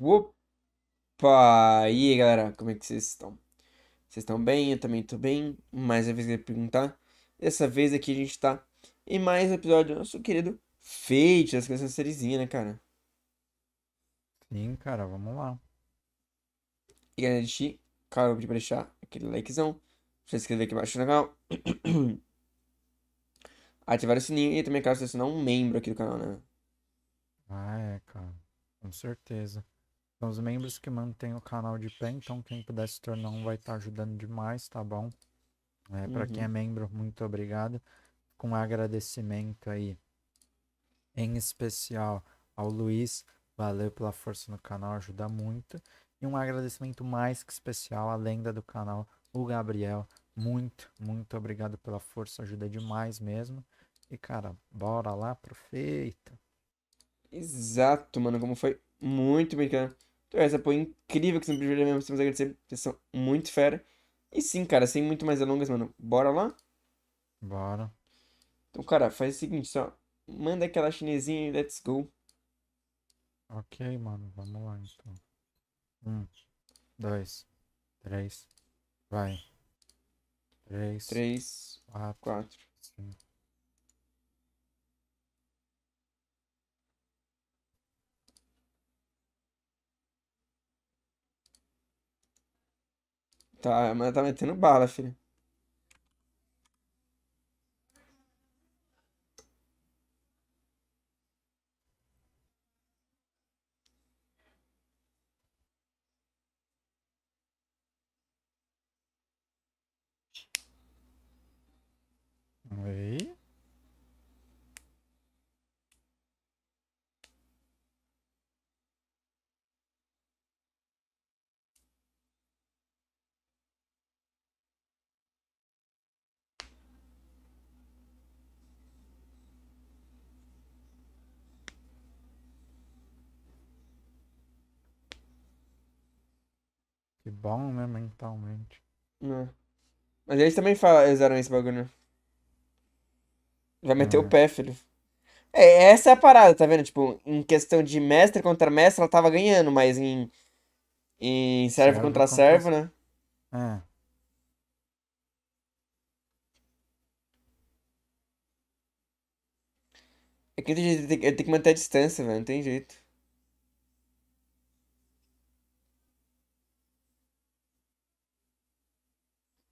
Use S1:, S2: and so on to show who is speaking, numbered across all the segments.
S1: Opa! E aí, galera, como é que vocês estão? Vocês estão bem? Eu também estou bem. Mais uma vez eu perguntar. Dessa vez aqui a gente está em mais um episódio do nosso querido Fate das crianças serizinhas, né, cara?
S2: Sim, cara, vamos lá.
S1: E galera, deixe, cara, eu vou pra deixar aquele likezão, se inscrever aqui embaixo no canal, ativar o sininho e também, claro, se tornar é um membro aqui do canal, né?
S2: Ah, é, cara, com certeza. São os membros que mantêm o canal de pé, então quem puder se tornar um vai estar tá ajudando demais, tá bom? É, Para uhum. quem é uhum. membro, muito obrigado. Com um agradecimento aí, em especial ao Luiz, valeu pela força no canal, ajuda muito. E um agradecimento mais que especial à lenda do canal, o Gabriel. Muito, muito obrigado pela força, ajuda demais mesmo. E cara, bora lá, feito
S1: Exato, mano, como foi muito bacana. Então, essa pô, incrível que você sempre mesmo. Precisamos agradecer. Vocês são muito fera. E sim, cara, sem muito mais alongas mano. Bora lá? Bora. Então, cara, faz o seguinte, só manda aquela chinesinha e let's go.
S2: Ok, mano, vamos lá então. Um, dois, três, vai. Três, três quatro, quatro cinco.
S1: Tá, mas tá metendo bala, filho.
S2: bom, né, mentalmente.
S1: É. Mas eles também eram esse bagulho, né? Vai meter é. o pé, filho. É, essa é a parada, tá vendo? Tipo, em questão de mestre contra mestre, ela tava ganhando, mas em. Em servo contra, contra servo, né? É. É que ele tem que manter a distância, velho. Não tem jeito.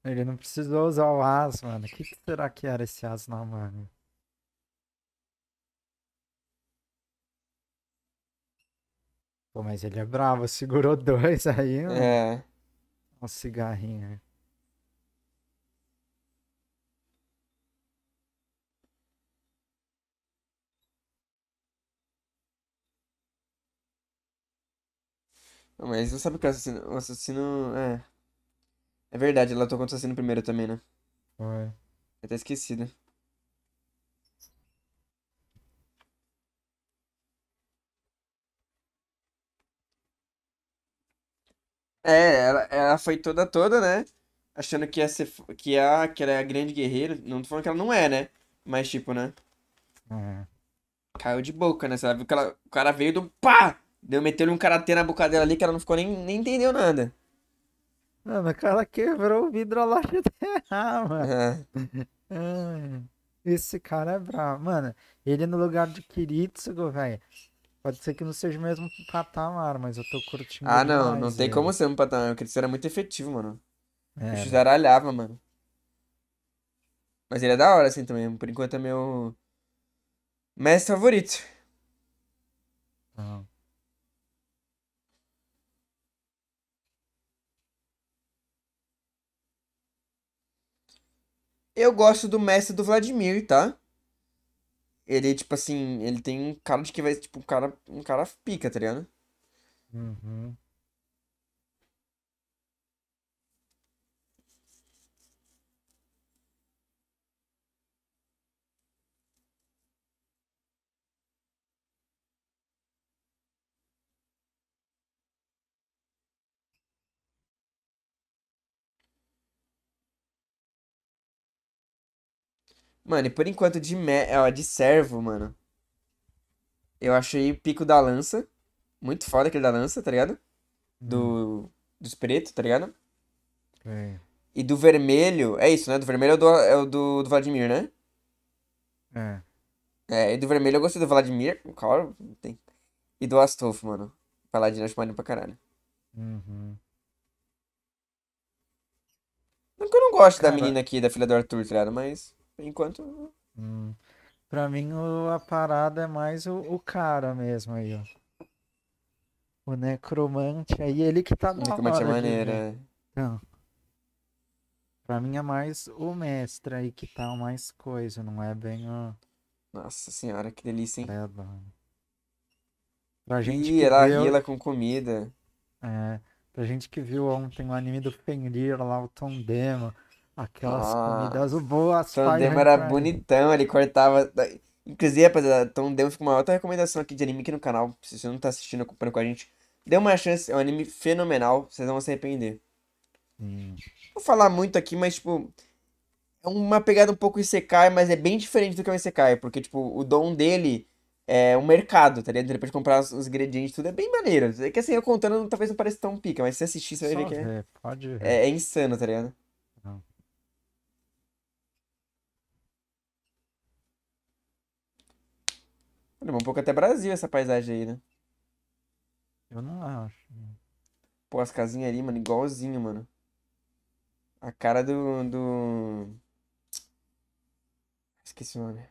S2: Ele não precisou usar o as, mano. O que, que será que era esse as na manga? Pô, mas ele é bravo, segurou dois aí, é. mano. É. Um cigarrinho.
S1: Mas você sabe que o assassino. O assassino. É. É verdade, ela tocou assassino primeiro também, né? Foi. Eu até esqueci, né? É, ela, ela foi toda toda, né? Achando que ia ser que ia, que era é a grande guerreira. Não tô falando que ela não é, né? Mas tipo, né? É. Caiu de boca, né? Ela viu que ela, o cara veio do pá! Deu meteu-lhe um karatê na boca dela ali que ela não ficou nem, nem entendeu nada.
S2: Mano, o cara quebrou o vidro da loja terra ah, mano. É. é. Esse cara é bravo. Mano, ele no lugar de Kiritsugo, velho. Pode ser que não seja o mesmo patamar, mas eu tô curtindo. Ah, não, não tem como
S1: ser um patamar. O Kiritsugo era muito efetivo, mano. É, o bicho zaralhava, mano. Mas ele é da hora, assim, também. Por enquanto é meu mestre favorito. Eu gosto do mestre do Vladimir, tá? Ele, tipo assim, ele tem um cara de que vai, tipo, um cara, um cara pica, tá ligado?
S2: Uhum.
S1: Mano, e por enquanto de, me... Ó, de servo, mano. Eu achei Pico da Lança. Muito foda aquele da lança, tá ligado? Do. Hum. Dos tá ligado? É. E do vermelho. É isso, né? Do vermelho é o do, é o do, do Vladimir, né? É. É, e do vermelho eu gostei do Vladimir. Claro, tem. E do Astolfo, mano. Paladino acho maneiro pra caralho.
S2: Uhum. Não é que eu
S1: não gosto Cara... da menina aqui, da filha do Arthur, tá ligado? Mas. Enquanto. Hum.
S2: Pra mim, o, a parada é mais o, o, cara mesmo aí, ó. O necromante aí, ele que tá no. Necromante é, é maneira. É. Então. Pra mim é mais o mestre aí que tá mais coisa, não é bem o.
S1: Nossa senhora, que delícia, hein? É,
S2: pra gente. Ih, era viu... Hila com comida. É. Pra gente que viu ontem o anime do Fenrir lá, o Tom Demo. Aquelas ah, comidas boas. Tom Demo era
S1: bonitão, ele cortava. Inclusive, rapaziada, Tom Demo fica uma outra recomendação aqui de anime aqui no canal. Se você não tá assistindo, acompanhando com a gente, dê uma chance, é um anime fenomenal, vocês não vão se arrepender. Hum. Vou falar muito aqui, mas tipo. É uma pegada um pouco Isekai, mas é bem diferente do que é Sekai Isekai, porque, tipo, o dom dele é um mercado, tá ligado? Depois de comprar os, ingredientes, tudo é bem maneiro. É que assim, eu contando, talvez não pareça tão pica, mas se assistir, você vai Só ver que é. pode ver. É, é insano, tá ligado? Olha, um pouco até Brasil essa paisagem aí, né? Eu não acho. Pô, as casinhas ali, mano, igualzinho, mano. A cara do. do... Esqueci o nome.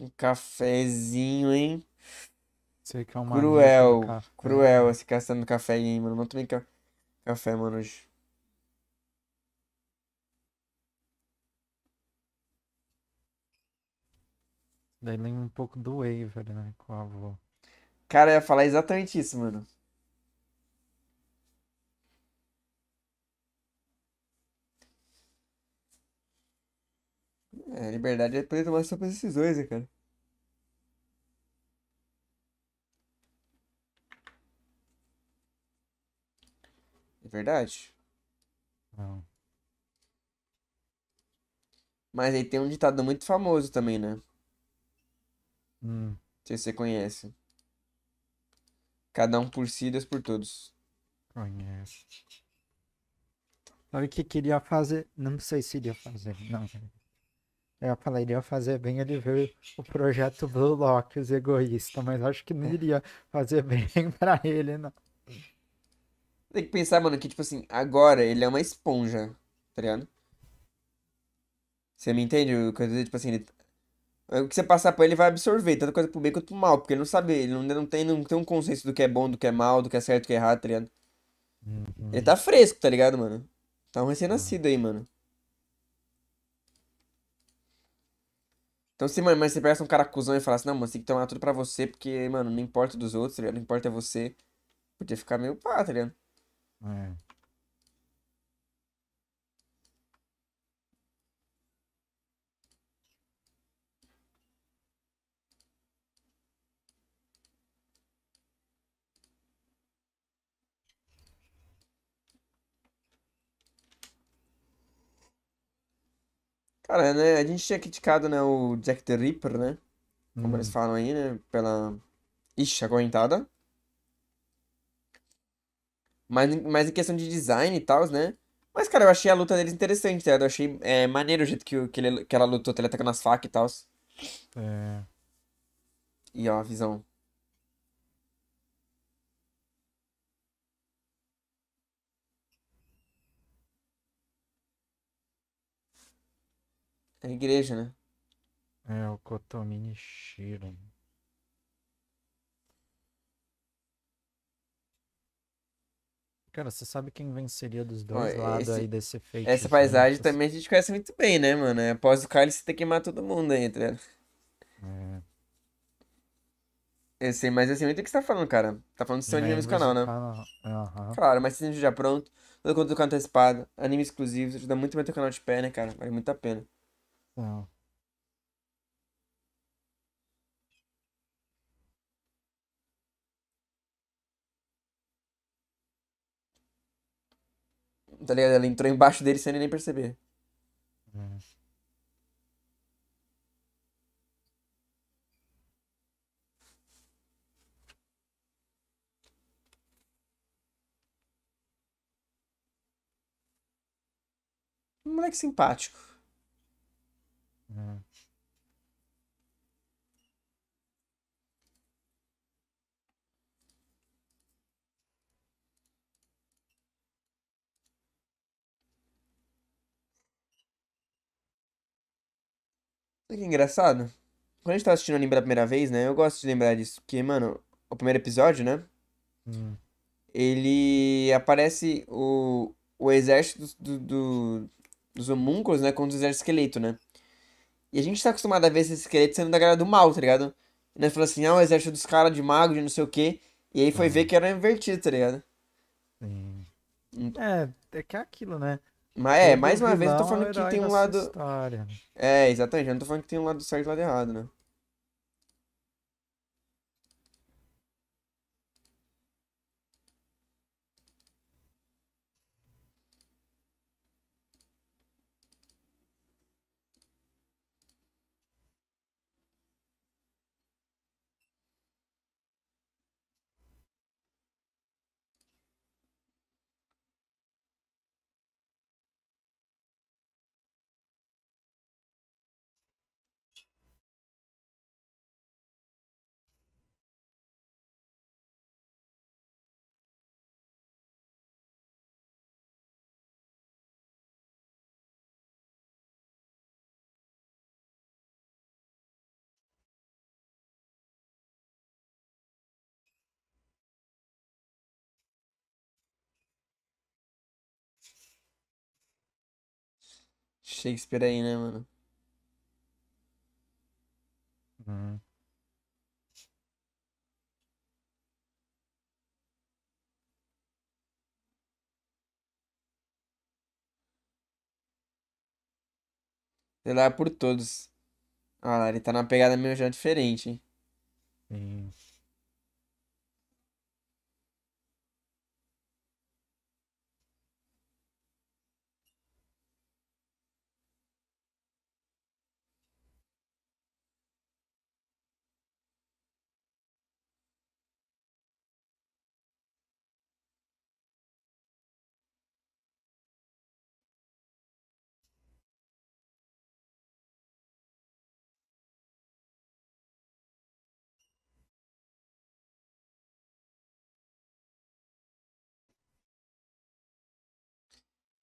S2: um cafezinho, hein? que é uma cruel, café. cruel
S1: esse caçando café hein, mano. Não tomei ca...
S2: café, mano, hoje. Daí lembra um pouco do Waver, né? Com a avó.
S1: Cara, eu ia falar exatamente isso, mano. É, liberdade é poder tomar suas decisões, né, cara? É verdade? Não. Mas aí tem um ditado muito famoso também, né? Hum. se você conhece. Cada um por si, Deus por todos.
S2: Conhece. Sabe o que queria fazer? Não sei se iria fazer. Não, eu falei, iria fazer bem ele ver o projeto Blue Lock, os egoístas, mas acho que não iria fazer bem para ele, não.
S1: Tem que pensar, mano, que, tipo assim, agora ele é uma esponja, tá ligado? Você me entende? O que eu dizer, tipo assim, ele... É, o que você passar pra ele vai absorver, tanto coisa pro bem quanto pro mal, porque ele não sabe, ele não, não, tem, não tem um consenso do que é bom, do que é mal, do que é certo, do que é errado, tá ligado? Uhum. Ele tá fresco, tá ligado, mano? Tá um recém-nascido aí, mano. Então, se, mãe mas você pegasse um cara cuzão e assim não, mano, você tem que tomar tudo pra você, porque, mano, não importa dos outros, tá ligado? Não importa é você. Podia ficar meio pá, tá ligado? É. Cara, né, a gente tinha criticado, né, o Jack the Ripper, né? Como hum. eles uhum. falam aí, né? Pela. Ixi, aguentada. Mas, mas em questão de design e tal, né? Mas, cara, eu achei a luta deles interessante, tá? Eu achei é, maneiro o jeito que, que, ele, que ela lutou, que ele atacando as facas e tal. É. E ó, a visão.
S2: É a igreja, né? É, o Kotomini Shiro. Cara, você sabe quem venceria dos dois lados esse, aí desse feito? Essa né?
S1: paisagem também a gente conhece muito bem, né, mano? É, após o cálice ter que matar todo mundo aí, entendeu? Tá é. Eu sei, mas eu sei muito o que você tá falando, cara. Tá falando de seu anime canal, né? Uhum. Claro, mas sendo já pronto, todo conteúdo antecipado, anime exclusivo, isso ajuda muito a manter o canal de pé, né, cara? Vale muito a pena céu. Tá ligado? Ela entrou embaixo dele sem ele nem perceber. Um moleque simpático. Olha que é engraçado? Quando a gente tá assistindo a anime pela primeira vez, né? Eu gosto de lembrar disso, porque, mano, o primeiro episódio, né? Hum. Ele aparece o, o exército do, do, dos homúnculos, né? Contra o exército esqueleto, né? E a gente tá acostumado a ver esses esqueletos sendo da galera do mal, tá ligado? E nós né, falamos assim, ah, o exército dos caras de mago, de não sei o quê. E aí foi hum. ver que era invertido, tá ligado?
S2: Sim. Hum. É, é que é aquilo, né? Mas é, mais uma vez eu tô falando que tem um lado. História.
S1: É, exatamente, eu não tô falando que tem um lado certo e um lado errado, né?
S2: Shakespeare aí, né, mano? Uhum.
S1: Sei lá, por todos. Ah, ele tá na pegada meio já diferente, hein?
S2: Sim.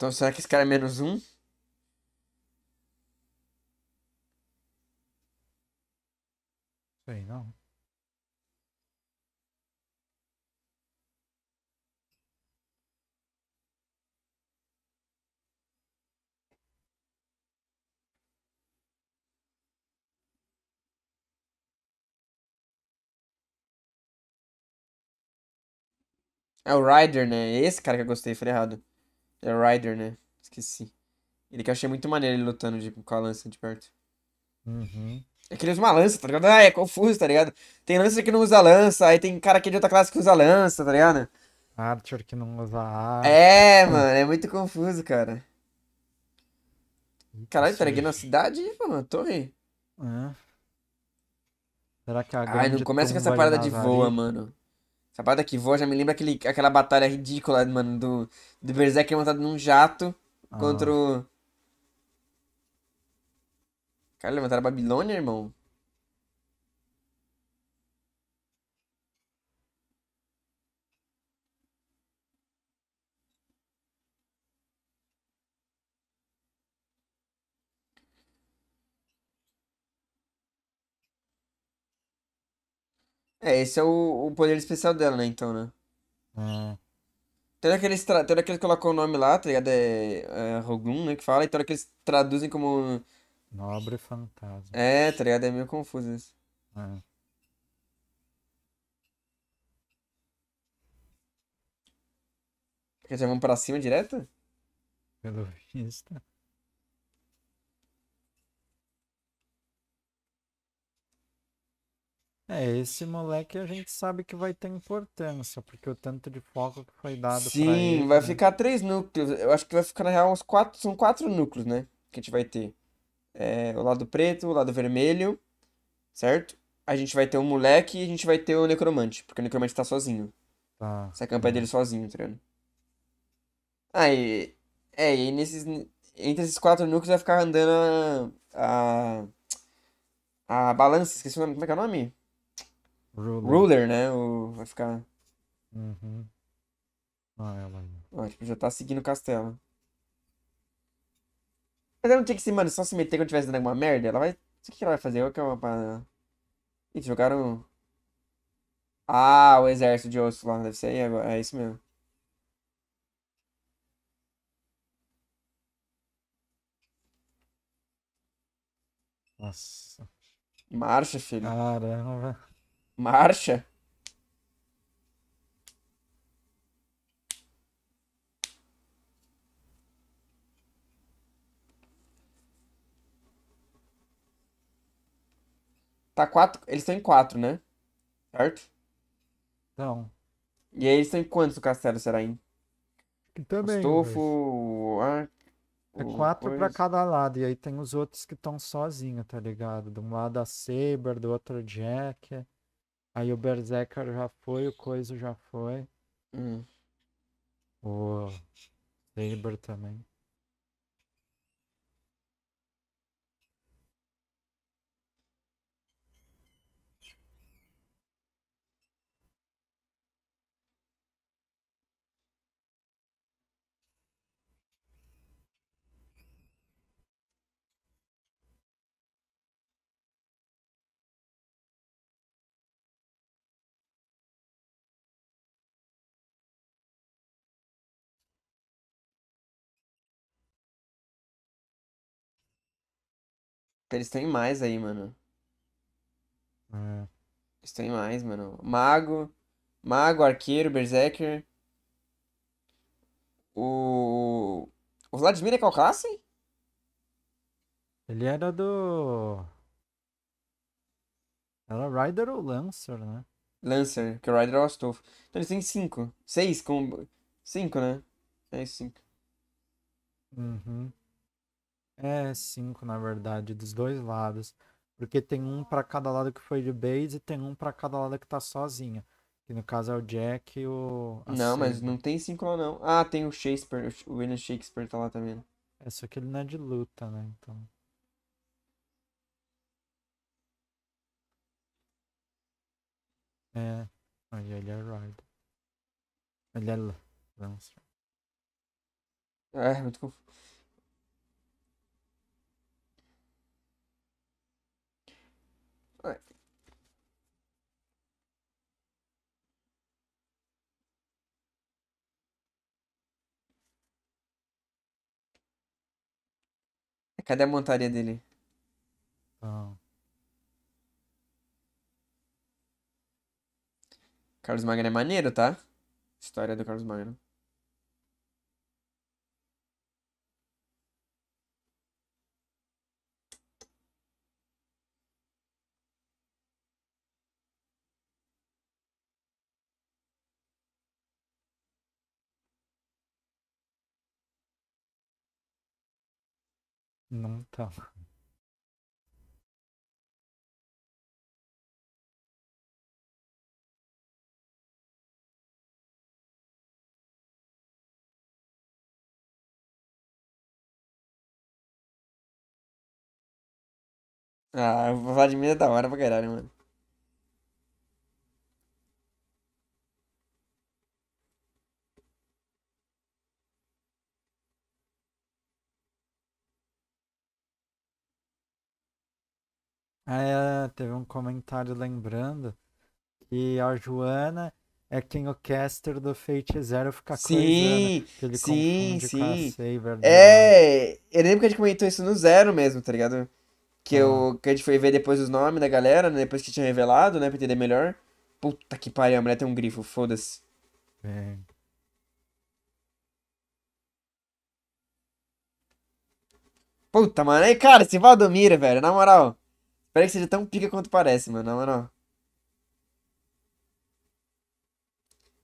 S2: Então será que esse cara é menos um? Sei não.
S1: É o rider né? É esse cara que eu gostei, falei errado. É Ryder, né? Esqueci. Ele que eu achei muito maneiro ele lutando de, com a lança de perto. Uhum. É que ele usa uma lança, tá ligado? Ah, é confuso, tá ligado? Tem lança que não usa lança, aí tem cara que é de outra classe que usa lança, tá ligado?
S2: Archer que não usa arma.
S1: É, mano, é muito confuso, cara. Caralho, entreguei na cidade, mano, torre. É. Será que a Ai, não começa com essa parada de voa, mano. Essa parada é que voa já me lembra aquele, aquela batalha ridícula, mano, do, do Berserker montado num jato ah. contra o. Cara, levantaram a Babilônia, irmão? É, esse é o, o poder especial dela, né, então, né? É. Toda aqueles, tra... que colocou o nome lá, tá ligado? É, é Rogun, né, que fala, e então toda que eles traduzem como... Nobre fantasma. É, tá ligado? É meio confuso isso. É. Quer já vão pra cima
S2: direto? Pelo visto. É, esse moleque a gente sabe que vai ter importância, porque o tanto de foco que foi dado Sim, pra ele, vai né? ficar
S1: três núcleos. Eu acho que vai ficar, na real, uns quatro. São quatro núcleos, né? Que a gente vai ter. É, o lado preto, o lado vermelho, certo? A gente vai ter o um moleque e a gente vai ter o necromante, porque o necromante tá sozinho. Tá. Essa campanha dele sozinho, treino. Tá aí. Ah, é, e nesses. Entre esses quatro núcleos vai ficar andando a. a a balança, esqueci o nome, como é que é o nome?
S2: Ruler, Ruler
S1: né? O... Vai ficar.
S2: Uhum. Ah, ela é, aí.
S1: Ó, tipo, já tá seguindo o castelo. Mas ela não tinha que se, mano, só se meter quando tivesse dando alguma merda. Ela vai. O que ela vai fazer? Eu que é uma parada. Ih, jogaram. Ah, o exército de osso lá. Deve ser aí agora. É isso mesmo.
S2: Nossa.
S1: Marcha, filho. Caramba. Marcha. Tá quatro. Eles estão em quatro, né? Certo? Então. E aí eles estão em quantos o castelo será em? Também. Astolfo. Ar... É quatro para cada
S2: lado. E aí tem os outros que estão sozinhos, tá ligado? De um lado a Saber, do outro Jack. Aí o Berserker já foi, o Coiso já foi. Hum. O Saber também.
S1: Então, eles têm mais aí, mano. É. Eles têm mais, mano. Mago. Mago, Arqueiro, Berserker.
S2: O.
S1: O Vladimir é qual classe?
S2: Ele era do. Era Rider ou Lancer, né?
S1: Lancer, que o Rider é o Astolfo. Então eles têm 5. 6 com. 5,
S2: né? É 5. Uhum. É, cinco, na verdade, dos dois lados. Porque tem um para cada lado que foi de base e tem um para cada lado que tá sozinha. Que no caso é o Jack e o. a Não, mas não
S1: tem cinco lá não. Ah, tem o Shakespeare, o William Shakespeare tá lá também.
S2: É só que ele não é de luta, né? Então. É. Aí ele é Rider. Ele é. L- ah, É, muito confuso.
S1: Cadê a montaria dele? Então. Carlos Magno é maneiro, tá? História do Carlos Magno.
S2: Não tá. Ah, o Vladimir é da hora pra caralho, mano. Ah, é, teve um comentário lembrando que a Joana é quem o caster do Fate Zero fica sim, coisando. Sim, sim, sim.
S1: É, eu lembro que a gente comentou isso no Zero mesmo, tá ligado? Que, ah. eu, que a gente foi ver depois os nomes da galera, né? depois que tinha revelado, né? Pra entender melhor. Puta que pariu, a mulher tem um grifo, foda-se. É. Puta, mano. Aí, cara, esse Valdomiro, velho, na moral. Espero que seja tão pica quanto parece, mano. Na moral.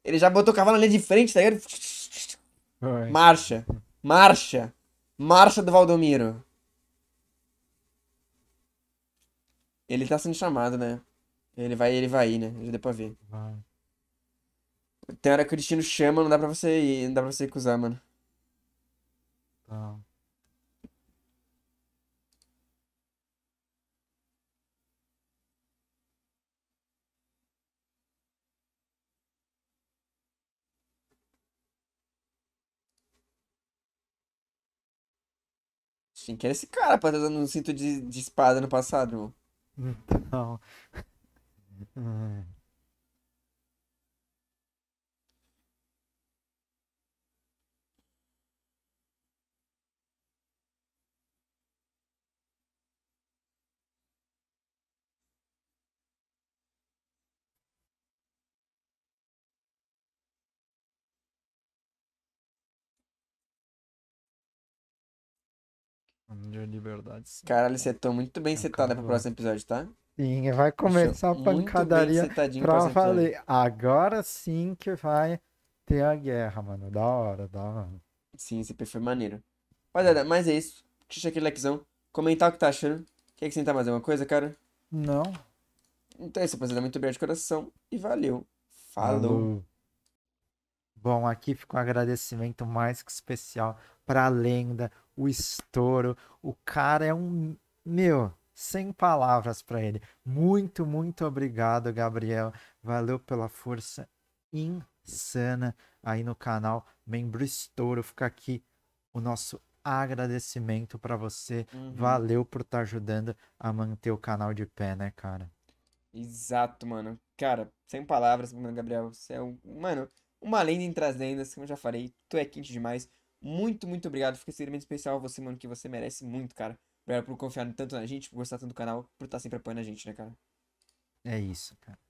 S1: Ele já botou o cavalo ali de frente, tá ligado? Marcha. Marcha. Marcha do Valdomiro. Ele tá sendo chamado, né? Ele vai, ele vai ir, né? Já deu pra ver. Vai. Tem hora que o destino chama, não dá pra você ir, não dá pra você recusar, mano. Tá. Assim, quem que é era esse cara pra estar tá um cinto de, de espada no passado,
S2: irmão. Então. De liberdade. Sim. Caralho, você tá
S1: muito bem é setado pro próximo episódio, tá?
S2: Sim, vai começar Puxa, a pancadaria pra valer. Agora sim que vai ter a guerra, mano. Da hora, da hora.
S1: Sim, esse perfil é maneiro. Rapaziada, mas é isso. Deixa aquele likezão. Comentar o que tá achando. Quer que você mais alguma coisa, cara? Não. Então é isso, rapaziada. Muito obrigado de coração e valeu. Falou. Falou.
S2: Bom, aqui fica um agradecimento mais que especial pra lenda, o estouro. O cara é um. Meu, sem palavras para ele. Muito, muito obrigado, Gabriel. Valeu pela força insana aí no canal. Membro estouro, fica aqui o nosso agradecimento para você. Uhum. Valeu por estar tá ajudando a manter o canal de pé, né, cara?
S1: Exato, mano. Cara, sem palavras, mano, Gabriel. Você é um. Mano, uma lenda entre as lendas, como eu já falei, tu é quente demais. Muito, muito obrigado. Fica extremamente especial você, mano, que você merece muito, cara. Obrigado por confiar tanto na gente, por gostar tanto do canal, por estar sempre apoiando a gente, né, cara?
S2: É isso, cara.